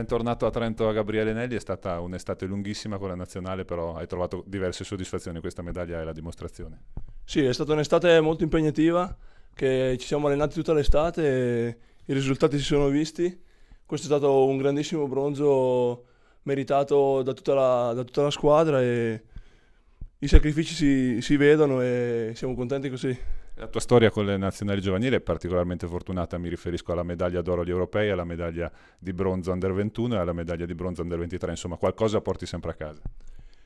Bentornato a Trento a Gabriele Nelli, è stata un'estate lunghissima con la nazionale, però hai trovato diverse soddisfazioni, questa medaglia è la dimostrazione. Sì, è stata un'estate molto impegnativa, che ci siamo allenati tutta l'estate e i risultati si sono visti. Questo è stato un grandissimo bronzo meritato da tutta la, da tutta la squadra e i sacrifici si, si vedono e siamo contenti così. La tua storia con le nazionali giovanili è particolarmente fortunata, mi riferisco alla medaglia d'oro agli europei, alla medaglia di bronzo under 21 e alla medaglia di bronzo under 23, insomma qualcosa porti sempre a casa.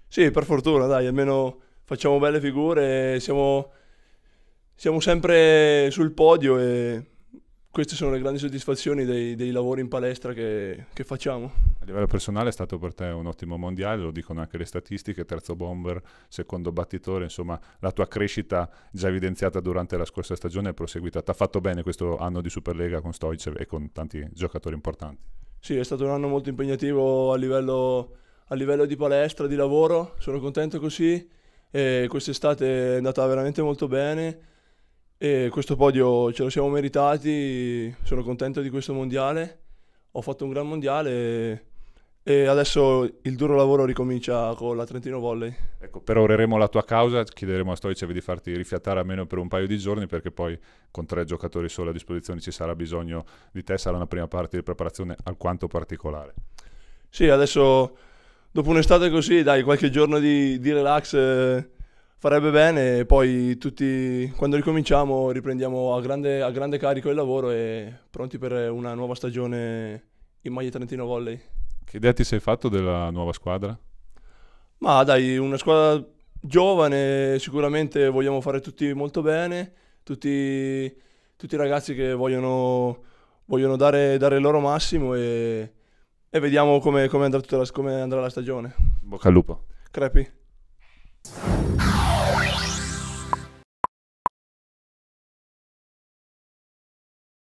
Sì, per fortuna, dai, almeno facciamo belle figure, siamo, siamo sempre sul podio e queste sono le grandi soddisfazioni dei, dei lavori in palestra che, che facciamo a livello personale è stato per te un ottimo mondiale, lo dicono anche le statistiche, terzo bomber, secondo battitore, insomma la tua crescita già evidenziata durante la scorsa stagione è proseguita. Ti ha fatto bene questo anno di Superlega con Stoicev e con tanti giocatori importanti. Sì, è stato un anno molto impegnativo a livello, a livello di palestra, di lavoro, sono contento così e quest'estate è andata veramente molto bene. E questo podio ce lo siamo meritati, sono contento di questo mondiale, ho fatto un gran mondiale e adesso il duro lavoro ricomincia con la Trentino Volley. Ecco, peroreremo la tua causa, chiederemo a Stoicevi di farti rifiatare almeno per un paio di giorni perché poi con tre giocatori solo a disposizione ci sarà bisogno di te, sarà una prima parte di preparazione alquanto particolare. Sì, adesso dopo un'estate così, dai, qualche giorno di, di relax eh, farebbe bene e poi tutti, quando ricominciamo, riprendiamo a grande, a grande carico il lavoro e pronti per una nuova stagione in maglia Trentino Volley. Che idea ti sei fatto della nuova squadra? Ma dai, una squadra giovane, sicuramente vogliamo fare tutti molto bene, tutti, tutti i ragazzi che vogliono, vogliono dare, dare, il loro massimo e, e vediamo come, come, andrà la, come andrà la stagione. Bocca al lupo. Crepi.